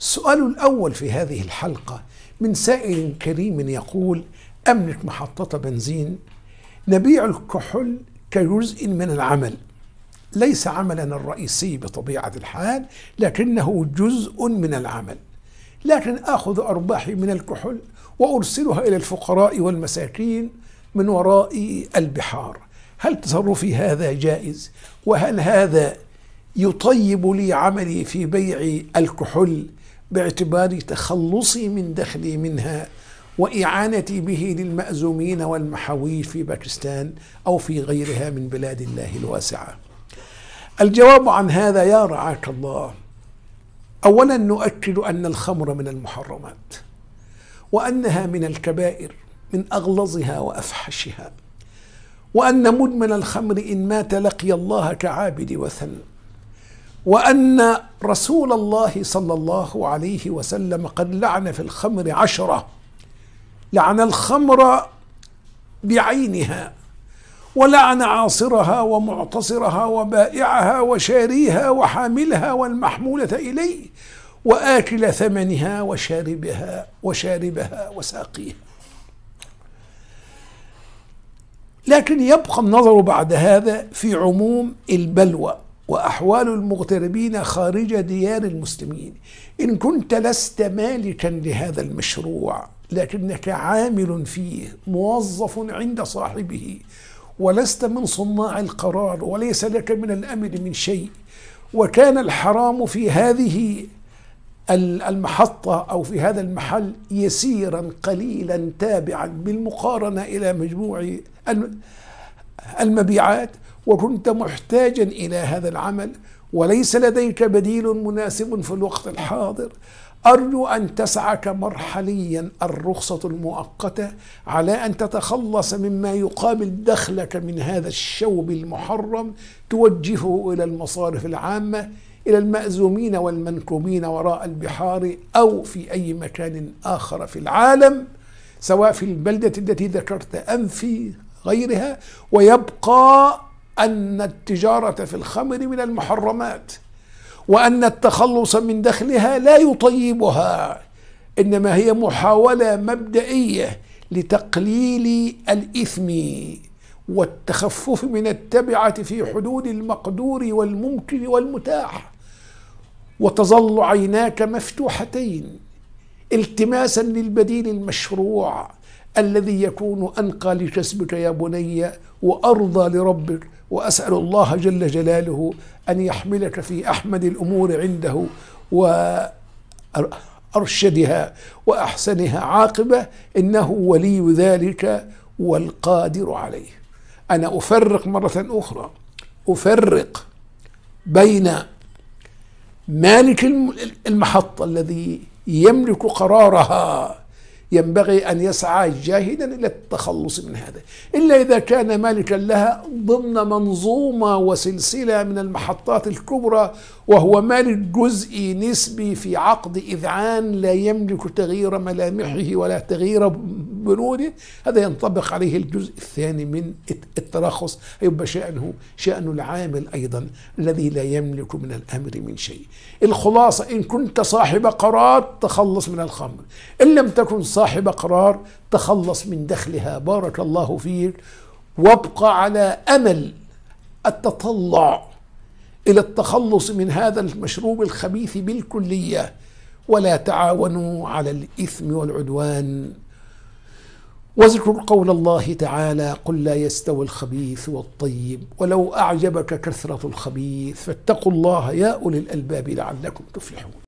السؤال الأول في هذه الحلقة من سائل كريم يقول أملك محطة بنزين نبيع الكحول كجزء من العمل ليس عملنا الرئيسي بطبيعة الحال لكنه جزء من العمل لكن آخذ أرباحي من الكحول وأرسلها إلى الفقراء والمساكين من وراء البحار هل تصرفي هذا جائز وهل هذا يطيب لي عملي في بيع الكحول باعتبار تخلصي من دخلي منها وإعانتي به للمأزومين والمحاويش في باكستان أو في غيرها من بلاد الله الواسعة الجواب عن هذا يا رعاك الله أولا نؤكد أن الخمر من المحرمات وأنها من الكبائر من أغلظها وأفحشها وأن مدمن الخمر إن مات لقي الله كعابد وثن وأن رسول الله صلى الله عليه وسلم قد لعن في الخمر عشرة لعن الخمر بعينها ولعن عاصرها ومعتصرها وبائعها وشاريها وحاملها والمحمولة إليه وآكل ثمنها وشاربها وشاربها وساقيها لكن يبقى النظر بعد هذا في عموم البلوى وأحوال المغتربين خارج ديار المسلمين إن كنت لست مالكا لهذا المشروع لكنك عامل فيه موظف عند صاحبه ولست من صناع القرار وليس لك من الأمر من شيء وكان الحرام في هذه المحطة أو في هذا المحل يسيرا قليلا تابعا بالمقارنة إلى مجموع المبيعات وكنت محتاجا الى هذا العمل وليس لديك بديل مناسب في الوقت الحاضر أرجو أن تسعك مرحليا الرخصة المؤقتة على أن تتخلص مما يقابل دخلك من هذا الشوب المحرم توجهه إلى المصارف العامة إلى المأزومين والمنكوبين وراء البحار أو في أي مكان آخر في العالم سواء في البلدة التي ذكرت أم في غيرها ويبقى أن التجارة في الخمر من المحرمات وأن التخلص من دخلها لا يطيبها إنما هي محاولة مبدئية لتقليل الإثم والتخفف من التبعة في حدود المقدور والممكن والمتاح وتظل عيناك مفتوحتين التماسا للبديل المشروع الذي يكون أنقى لجسمك يا بني وأرضى لربك وأسأل الله جل جلاله أن يحملك في أحمد الأمور عنده وأرشدها وأحسنها عاقبة إنه ولي ذلك والقادر عليه أنا أفرق مرة أخرى أفرق بين مالك المحطة الذي يملك قرارها ينبغي أن يسعى جاهدا إلى التخلص من هذا إلا إذا كان مالكا لها ضمن منظومة وسلسلة من المحطات الكبرى وهو مالك جزئي نسبي في عقد إذعان لا يملك تغيير ملامحه ولا تغيير بنوده هذا ينطبق عليه الجزء الثاني من الترخص يبقى شأنه شأن العامل أيضا الذي لا يملك من الأمر من شيء الخلاصة إن كنت صاحب قرار تخلص من الخمر إن لم تكن صاحب قرار تخلص من دخلها بارك الله فيك وابقى على أمل التطلع إلى التخلص من هذا المشروب الخبيث بالكلية ولا تعاونوا على الإثم والعدوان واذكر قول الله تعالى قل لا يستوي الخبيث والطيب ولو أعجبك كثرة الخبيث فاتقوا الله يا أولي الألباب لعلكم تفلحون